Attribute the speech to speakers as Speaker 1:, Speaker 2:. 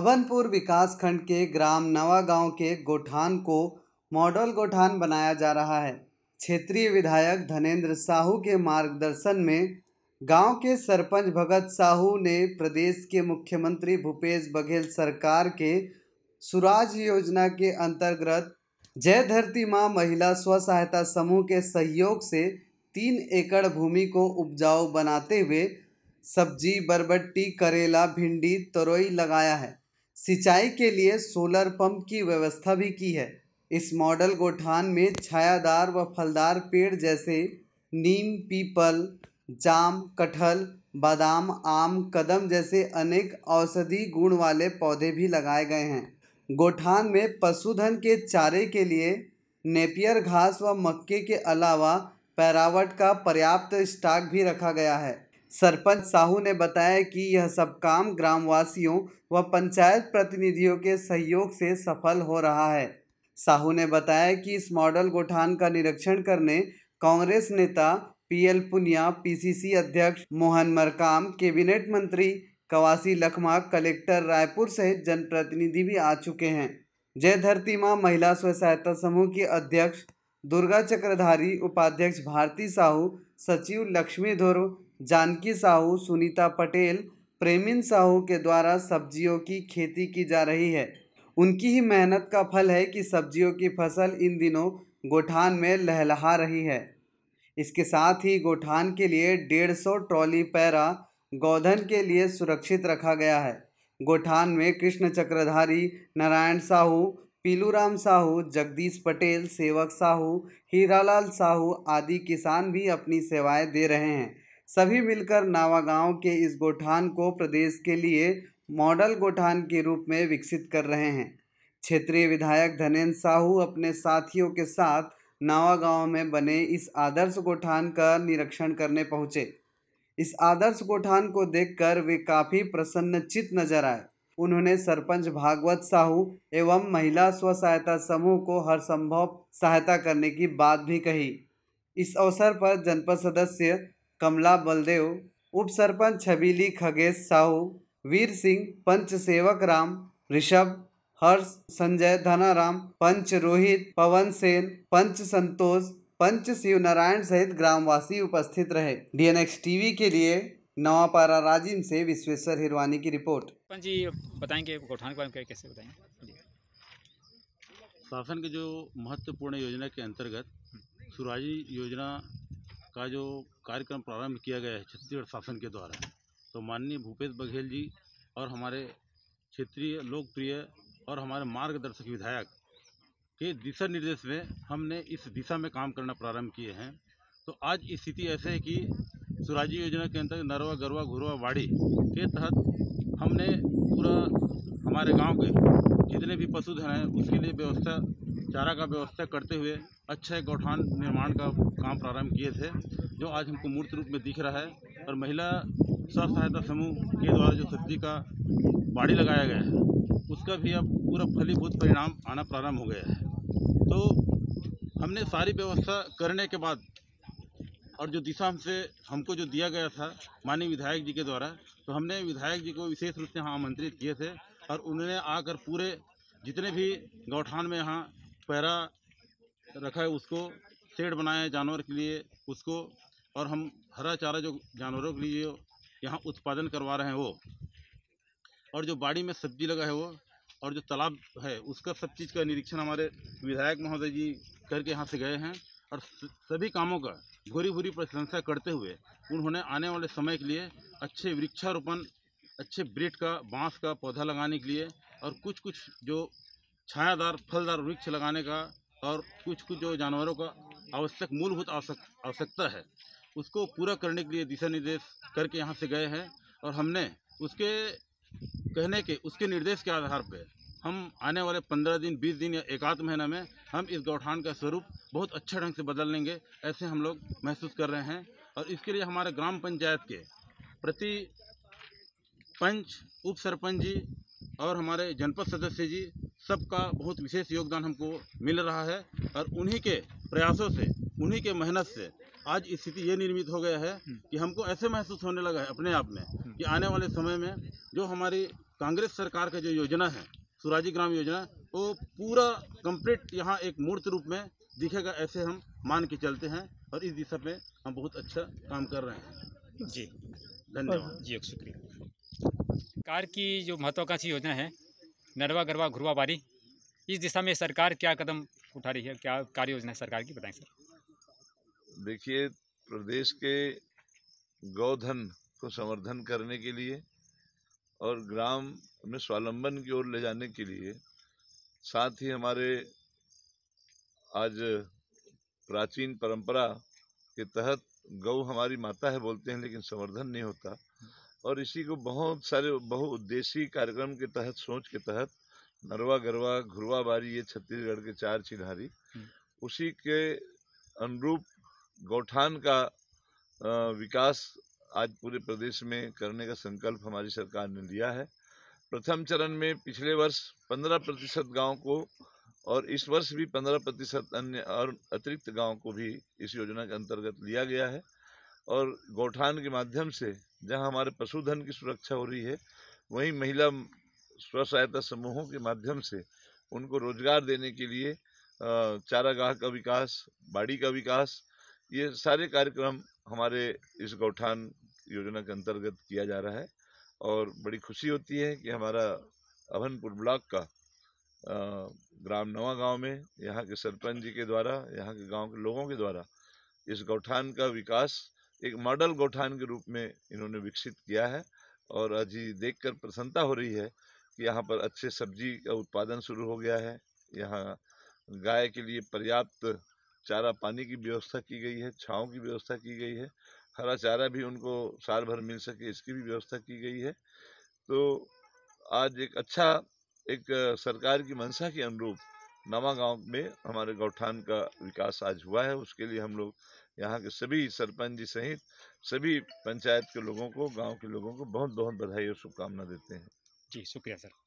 Speaker 1: अभनपुर विकास खंड के ग्राम नवा गांव के गोठान को मॉडल गोठान बनाया जा रहा है क्षेत्रीय विधायक धनेंद्र साहू के मार्गदर्शन में गांव के सरपंच भगत साहू ने प्रदेश के मुख्यमंत्री भूपेश बघेल सरकार के सुराज योजना के अंतर्गत जय धरती माँ महिला स्व सहायता समूह के सहयोग से तीन एकड़ भूमि को उपजाऊ बनाते हुए सब्जी बरबट्टी करेला भिंडी तरोई लगाया है सिंचाई के लिए सोलर पंप की व्यवस्था भी की है इस मॉडल गोठान में छायादार व फलदार पेड़ जैसे नीम पीपल जाम कटहल बादाम आम कदम जैसे अनेक औषधि गुण वाले पौधे भी लगाए गए हैं गोठान में पशुधन के चारे के लिए नेपियर घास व मक्के के अलावा पैरावट का पर्याप्त स्टॉक भी रखा गया है सरपंच साहू ने बताया कि यह सब काम ग्रामवासियों व पंचायत प्रतिनिधियों के सहयोग से सफल हो रहा है साहू ने बताया कि इस मॉडल गोठान का निरीक्षण करने कांग्रेस नेता पीएल पुनिया पीसीसी अध्यक्ष मोहन मरकाम कैबिनेट मंत्री कवासी लखमा कलेक्टर रायपुर सहित जनप्रतिनिधि भी आ चुके हैं जय धरती माँ महिला स्व सहायता समूह की अध्यक्ष दुर्गा चक्रधारी उपाध्यक्ष भारती साहू सचिव लक्ष्मी धोरो जानकी साहू सुनीता पटेल प्रेमिन साहू के द्वारा सब्जियों की खेती की जा रही है उनकी ही मेहनत का फल है कि सब्जियों की फसल इन दिनों गोठान में लहलहा रही है इसके साथ ही गोठान के लिए डेढ़ सौ ट्रॉली पैरा गौधन के लिए सुरक्षित रखा गया है गोठान में कृष्ण चक्रधारी नारायण साहू पीलूराम साहू जगदीश पटेल सेवक साहू हीरालाल साहू आदि किसान भी अपनी सेवाएं दे रहे हैं सभी मिलकर नावागांव के इस गोठान को प्रदेश के लिए मॉडल गोठान के रूप में विकसित कर रहे हैं क्षेत्रीय विधायक धनेन्द्र साहू अपने साथियों के साथ नावागांव में बने इस आदर्श गोठान का निरीक्षण करने पहुंचे इस आदर्श गोठान को देखकर वे काफ़ी प्रसन्न चित नजर आए उन्होंने सरपंच भागवत साहू एवं महिला स्व सहायता समूह को हर संभव सहायता करने की बात भी कही इस अवसर पर जनपद सदस्य कमला बलदेव सरपंच छबीली खगेश साहू वीर सिंह पंच सेवक राम ऋषभ हर्ष संजय धनाराम पंच रोहित पवन सेन पंच संतोष पंच शिव नारायण सहित ग्रामवासी उपस्थित रहे डीएनएक्स टीवी के लिए नवापारा राजिम से विश्वेश्वर हिरवानी की रिपोर्ट
Speaker 2: जी बताएंगे गौठान के बारे कैसे बताएंगे शासन के जो महत्वपूर्ण योजना के अंतर्गत हम्म। सुराजी योजना का जो कार्यक्रम प्रारंभ किया गया है छत्तीसगढ़ शासन के द्वारा तो माननीय भूपेश बघेल जी और हमारे क्षेत्रीय लोकप्रिय और हमारे मार्गदर्शक विधायक के दिशा निर्देश में हमने इस दिशा में काम करना प्रारंभ किए हैं तो आज स्थिति ऐसे है कि सुराजी योजना के अंतर्गत नरवा गरवा घुरवा वाड़ी के तहत हमने पूरा हमारे गांव के जितने भी पशुधन हैं उसके लिए व्यवस्था चारा का व्यवस्था करते हुए अच्छे गौठान निर्माण का काम प्रारंभ किए थे जो आज हमको मूर्त रूप में दिख रहा है और महिला स्व सहायता समूह के द्वारा जो सब्जी का बाड़ी लगाया गया है उसका भी अब पूरा फलीभूत परिणाम आना प्रारंभ हो गया है तो हमने सारी व्यवस्था करने के बाद और जो दिशा हमसे हमको जो दिया गया था माननीय विधायक जी के द्वारा तो हमने विधायक जी को विशेष रूप से यहाँ आमंत्रित किए थे और उन्होंने आकर पूरे जितने भी गौठान में यहाँ पहरा रखा है उसको शेड बनाया है जानवर के लिए उसको और हम हरा चारा जो जानवरों के लिए यहाँ उत्पादन करवा रहे हैं वो और जो बाड़ी में सब्जी लगा है वो और जो तालाब है उसका सब चीज़ का निरीक्षण हमारे विधायक महोदय जी करके यहाँ से गए हैं और सभी कामों का घोरी भूरी प्रशंसा करते हुए उन्होंने आने वाले समय के लिए अच्छे वृक्षारोपण अच्छे ब्रिट का बांस का पौधा लगाने के लिए और कुछ कुछ जो छायादार फलदार वृक्ष लगाने का और कुछ कुछ जो जानवरों का आवश्यक मूलभूत आवश्यकता है उसको पूरा करने के लिए दिशा निर्देश करके यहाँ से गए हैं और हमने उसके कहने के उसके निर्देश के आधार पर हम आने वाले पंद्रह दिन बीस दिन या एक आध महीना में हम इस गौठान का स्वरूप बहुत अच्छे ढंग से बदल लेंगे ऐसे हम लोग महसूस कर रहे हैं और इसके लिए हमारे ग्राम पंचायत के प्रति पंच उप सरपंच जी और हमारे जनपद सदस्य जी सबका बहुत विशेष योगदान हमको मिल रहा है और उन्हीं के प्रयासों से उन्हीं के मेहनत से आज स्थिति ये निर्मित हो गया है हम्म। कि हमको ऐसे महसूस होने लगा है अपने आप में हम्म। कि आने वाले समय में जो हमारी कांग्रेस सरकार का जो योजना है सुराजी ग्राम योजना वो पूरा कंप्लीट यहाँ एक मूर्त रूप में दिखेगा ऐसे हम मान के चलते हैं और इस दिशा में हम बहुत अच्छा काम कर रहे हैं जी धन्यवाद
Speaker 1: जी शुक्रिया सरकार की जो महत्वाकांक्षी योजना है नरवा गरवा घुरवा बारी इस दिशा में सरकार क्या कदम उठा रही है क्या कार्य योजना है सरकार की बताएं सर
Speaker 3: देखिए प्रदेश के गौधन को संवर्धन करने के लिए और ग्राम में स्वावलंबन की ओर ले जाने के लिए साथ ही हमारे आज प्राचीन परंपरा के तहत गौ हमारी माता है बोलते हैं लेकिन संवर्धन नहीं होता और इसी को बहुत सारे बहुउद्देशी कार्यक्रम के तहत सोच के तहत नरवा गरवा घुरवा बारी ये छत्तीसगढ़ के चार चिन्हारी हम्म। उसी के अनुरूप गौठान का विकास आज पूरे प्रदेश में करने का संकल्प हमारी सरकार ने लिया है प्रथम चरण में पिछले वर्ष 15 प्रतिशत गाँव को और इस वर्ष भी 15 प्रतिशत अन्य और अतिरिक्त गाँव को भी इस योजना के अंतर्गत लिया गया है और गौठान के माध्यम से जहाँ हमारे पशुधन की सुरक्षा हो रही है वहीं महिला स्व सहायता समूहों के माध्यम से उनको रोजगार देने के लिए चारागाह का विकास बाड़ी का विकास ये सारे कार्यक्रम हमारे इस गौठान योजना के अंतर्गत किया जा रहा है और बड़ी खुशी होती है कि हमारा अभनपुर ब्लॉक का ग्राम नवा गांव में यहाँ के सरपंच जी के द्वारा यहाँ के गांव के लोगों के द्वारा इस गौठान का विकास एक मॉडल गौठान के रूप में इन्होंने विकसित किया है और अजी देखकर प्रसन्नता हो रही है कि यहाँ पर अच्छे सब्जी का उत्पादन शुरू हो गया है यहाँ गाय के लिए पर्याप्त चारा पानी की व्यवस्था की गई है छाँव की व्यवस्था की गई है हरा चारा भी उनको साल भर मिल सके इसकी भी व्यवस्था की गई है तो आज एक अच्छा एक सरकार की मंशा के अनुरूप नवा गांव में हमारे गौठान का विकास आज हुआ है उसके लिए हम लोग यहाँ के सभी सरपंच जी सहित सभी पंचायत के लोगों को गांव के लोगों को बहुत बहुत बधाई और शुभकामना देते हैं जी शुक्रिया सर